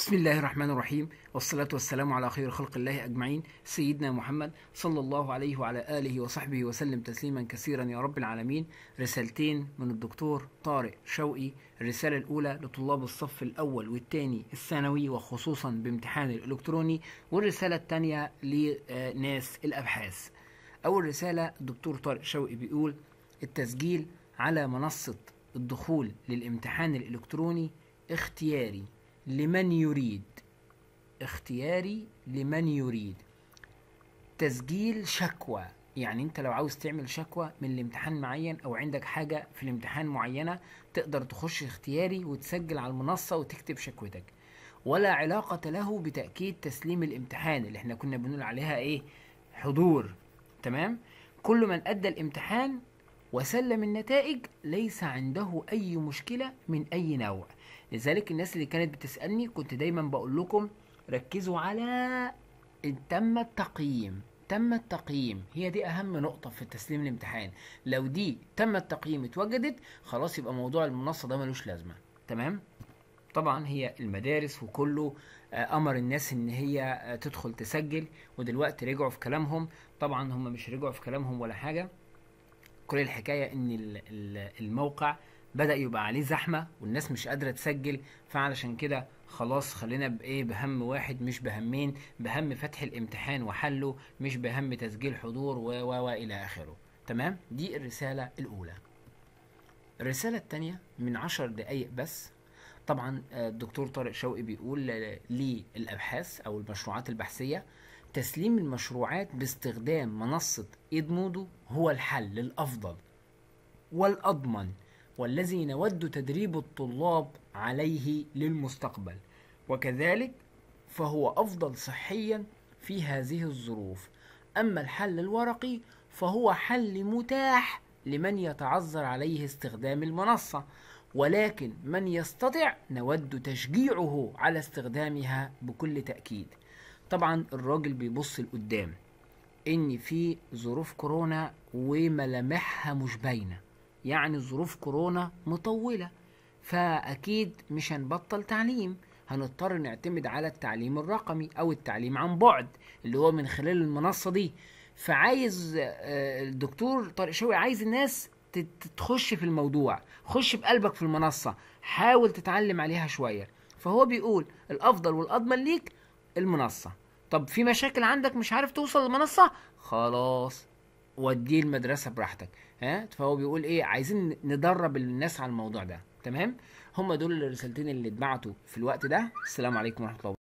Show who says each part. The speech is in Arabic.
Speaker 1: بسم الله الرحمن الرحيم والصلاة والسلام على خير خلق الله أجمعين سيدنا محمد صلى الله عليه وعلى آله وصحبه وسلم تسليما كثيرا يا رب العالمين رسالتين من الدكتور طارق شوقي الرسالة الأولى لطلاب الصف الأول والثاني الثانوي وخصوصا بامتحان الإلكتروني والرسالة الثانية لناس الأبحاث أول رسالة الدكتور طارق شوقي بيقول التسجيل على منصة الدخول للامتحان الإلكتروني اختياري لمن يريد اختياري لمن يريد تسجيل شكوى يعني انت لو عاوز تعمل شكوى من الامتحان معين او عندك حاجه في الامتحان معينه تقدر تخش اختياري وتسجل على المنصه وتكتب شكوتك ولا علاقه له بتاكيد تسليم الامتحان اللي احنا كنا بنقول عليها ايه حضور تمام كل من ادى الامتحان وسلم النتائج ليس عنده أي مشكلة من أي نوع لذلك الناس اللي كانت بتسألني كنت دايما بقول لكم ركزوا على تم التقييم تم التقييم هي دي اهم نقطه في تسليم الامتحان لو دي تم التقييم اتوجدت خلاص يبقى موضوع المنصه ده ملوش لازمه تمام طبعا هي المدارس وكله آه، امر الناس ان هي آه، تدخل تسجل ودلوقتي رجعوا في كلامهم طبعا هم مش رجعوا في كلامهم ولا حاجه كل الحكايه ان الموقع بدا يبقى عليه زحمه والناس مش قادره تسجل فعلشان كده خلاص خلينا بايه بهم واحد مش بهمين بهم فتح الامتحان وحله مش بهم تسجيل حضور و و و الى اخره تمام دي الرساله الاولى الرساله الثانيه من عشر دقائق بس طبعا آه، الدكتور طارق شوقي بيقول آه، للابحاث او المشروعات البحثيه تسليم المشروعات باستخدام منصة إدمودو هو الحل الأفضل والأضمن والذي نود تدريب الطلاب عليه للمستقبل وكذلك فهو أفضل صحيا في هذه الظروف أما الحل الورقي فهو حل متاح لمن يتعذر عليه استخدام المنصة ولكن من يستطع نود تشجيعه على استخدامها بكل تأكيد طبعا الراجل بيبص لقدام ان في ظروف كورونا وملامحها مش باينه يعني ظروف كورونا مطوله فاكيد مش هنبطل تعليم هنضطر نعتمد على التعليم الرقمي او التعليم عن بعد اللي هو من خلال المنصه دي فعايز آه، الدكتور طارق شوقي عايز الناس تخش في الموضوع خش بقلبك في المنصه حاول تتعلم عليها شويه فهو بيقول الافضل والاضمن ليك المنصه طب في مشاكل عندك مش عارف توصل للمنصه خلاص وديه المدرسه براحتك ها فهو بيقول ايه عايزين ندرب الناس على الموضوع ده تمام هم دول الرسالتين اللي اتبعتوا في الوقت ده السلام عليكم ورحمه الله